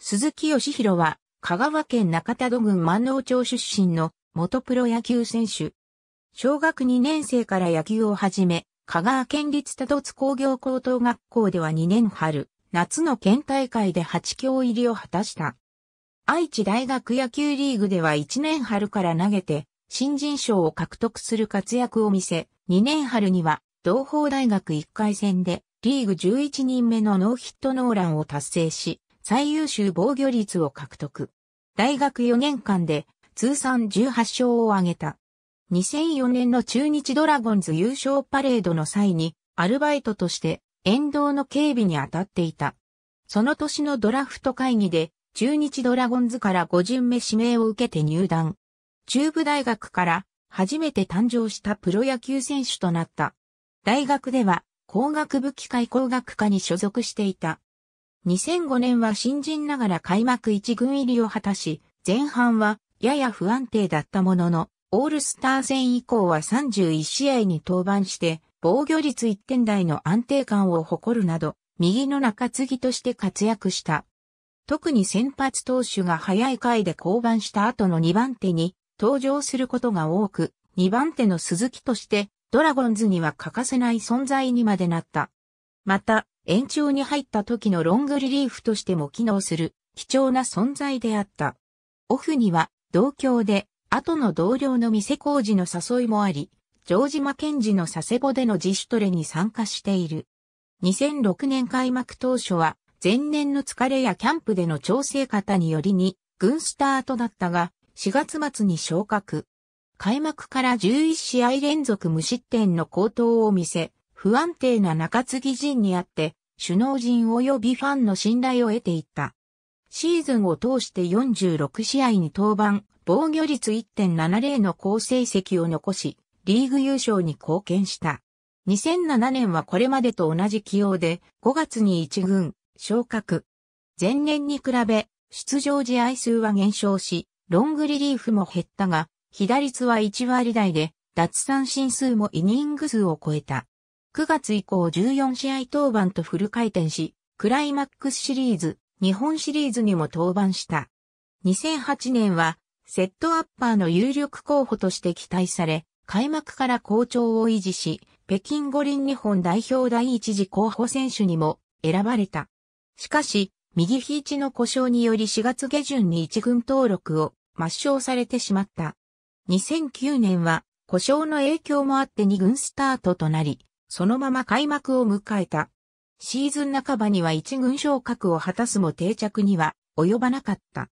鈴木義弘は、香川県中田戸郡万能町出身の元プロ野球選手。小学2年生から野球を始め、香川県立多度津工業高等学校では2年春、夏の県大会で8強入りを果たした。愛知大学野球リーグでは1年春から投げて、新人賞を獲得する活躍を見せ、2年春には、同方大学1回戦で、リーグ11人目のノーヒットノーランを達成し、最優秀防御率を獲得。大学4年間で通算18勝を挙げた。2004年の中日ドラゴンズ優勝パレードの際にアルバイトとして沿道の警備に当たっていた。その年のドラフト会議で中日ドラゴンズから5巡目指名を受けて入団。中部大学から初めて誕生したプロ野球選手となった。大学では工学部機械工学科に所属していた。2005年は新人ながら開幕一軍入りを果たし、前半はやや不安定だったものの、オールスター戦以降は31試合に登板して、防御率1点台の安定感を誇るなど、右の中継ぎとして活躍した。特に先発投手が早い回で降板した後の2番手に登場することが多く、2番手の鈴木としてドラゴンズには欠かせない存在にまでなった。また、延長に入った時のロングリリーフとしても機能する貴重な存在であった。オフには同郷で後の同僚の店工事の誘いもあり、ジョージ・マケンジの佐世保での自主トレに参加している。2006年開幕当初は前年の疲れやキャンプでの調整方によりに軍スタートだったが4月末に昇格。開幕から11試合連続無失点の高騰を見せ、不安定な中継ぎ陣にあって、首脳陣及びファンの信頼を得ていった。シーズンを通して46試合に登板、防御率1.70の好成績を残し、リーグ優勝に貢献した。2007年はこれまでと同じ起用で、5月に1軍、昇格。前年に比べ、出場試合数は減少し、ロングリリーフも減ったが、被打率は1割台で、奪三振数もイニング数を超えた。9月以降14試合登板とフル回転し、クライマックスシリーズ、日本シリーズにも登板した。2008年は、セットアッパーの有力候補として期待され、開幕から好調を維持し、北京五輪日本代表第一次候補選手にも選ばれた。しかし、右肘の故障により4月下旬に一軍登録を抹消されてしまった。2009年は故障の影響もあって2軍スタートとなり、そのまま開幕を迎えた。シーズン半ばには一軍昇格を果たすも定着には及ばなかった。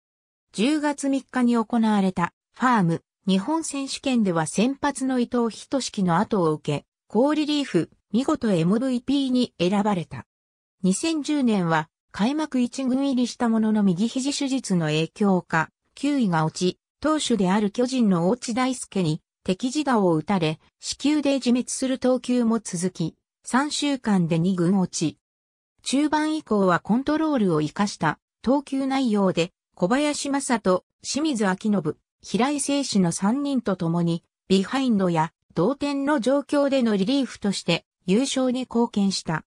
10月3日に行われたファーム日本選手権では先発の伊藤仁樹の後を受け、高リリーフ、見事 MVP に選ばれた。2010年は開幕一軍入りしたものの右肘手術の影響か、9位が落ち、投手である巨人の大地大輔に敵自打を打たれ、死球で自滅する投球も続き、3週間で2軍落ち。中盤以降はコントロールを活かした投球内容で、小林正人、清水明信、平井誠史の3人と共に、ビハインドや同点の状況でのリリーフとして優勝に貢献した。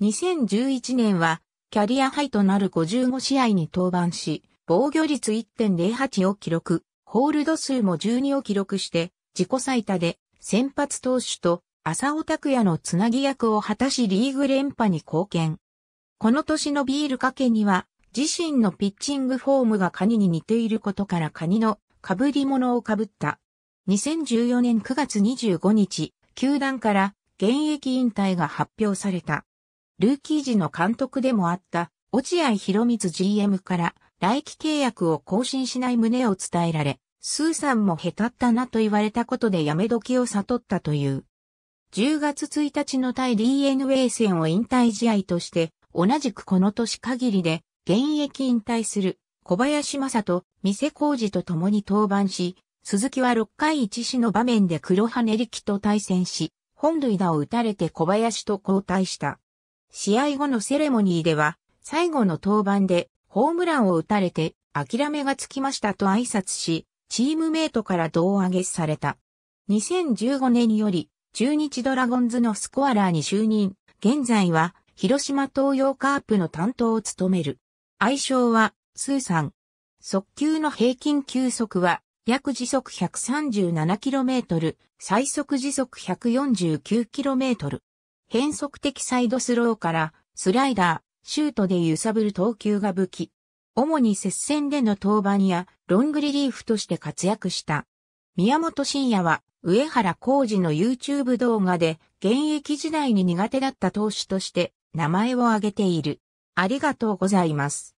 2011年は、キャリアハイとなる55試合に登板し、防御率1.08を記録、ホールド数も12を記録して、自己最多で先発投手と浅尾拓也のつなぎ役を果たしリーグ連覇に貢献。この年のビールかけには自身のピッチングフォームがカニに似ていることからカニの被り物を被った。2014年9月25日、球団から現役引退が発表された。ルーキー時の監督でもあった落合博光 GM から来期契約を更新しない旨を伝えられ、スーさんも下手ったなと言われたことでやめ時を悟ったという。10月1日の対 DNA 戦を引退試合として、同じくこの年限りで、現役引退する小林正人、店工事と共に登板し、鈴木は6回1死の場面で黒羽力と対戦し、本塁打を打たれて小林と交代した。試合後のセレモニーでは、最後の登板でホームランを打たれて諦めがつきましたと挨拶し、チームメイトから胴上げされた。2015年より、中日ドラゴンズのスコアラーに就任。現在は、広島東洋カープの担当を務める。愛称は、スーさん。速球の平均球速は、約時速 137km、最速時速 149km。変則的サイドスローから、スライダー、シュートで揺さぶる投球が武器。主に接戦での登板や、ロングリリーフとして活躍した。宮本慎也は、上原浩二の YouTube 動画で、現役時代に苦手だった投手として、名前を挙げている。ありがとうございます。